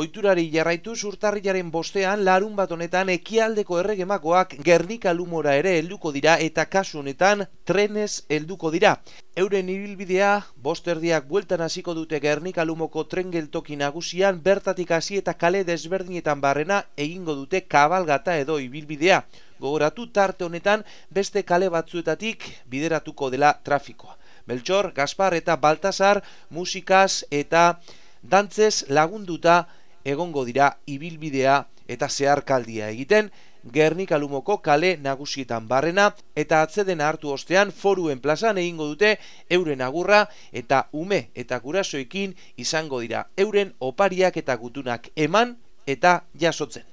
Oiturari jarraitu zurtarriaren bostean larun bat honetan ekialdeko erregemakoak gernika lumora ere helduko dira eta kasu honetan trenez helduko dira. Euren ibilbidea, bosterdiak bueltan hasiko dute gernika lumoko tren geltoki nagusian bertatik hasi eta kale desberdinetan barrena egingo dute kabalgata edo ibilbidea. Gogoratu tarte honetan beste kale batzuetatik bideratuko dela trafikoa. Beltxor, Gaspar eta Baltasar musikaz eta dantzez lagunduta egongo dira ibilbidea eta zeharkaldia egiten, Gernikalumoko kale nagusietan barrena eta atzeden hartu ostean foruen plazan egingo dute euren agurra eta ume eta gurasoekin izango dira euren opariak eta gutunak eman eta jasotzen.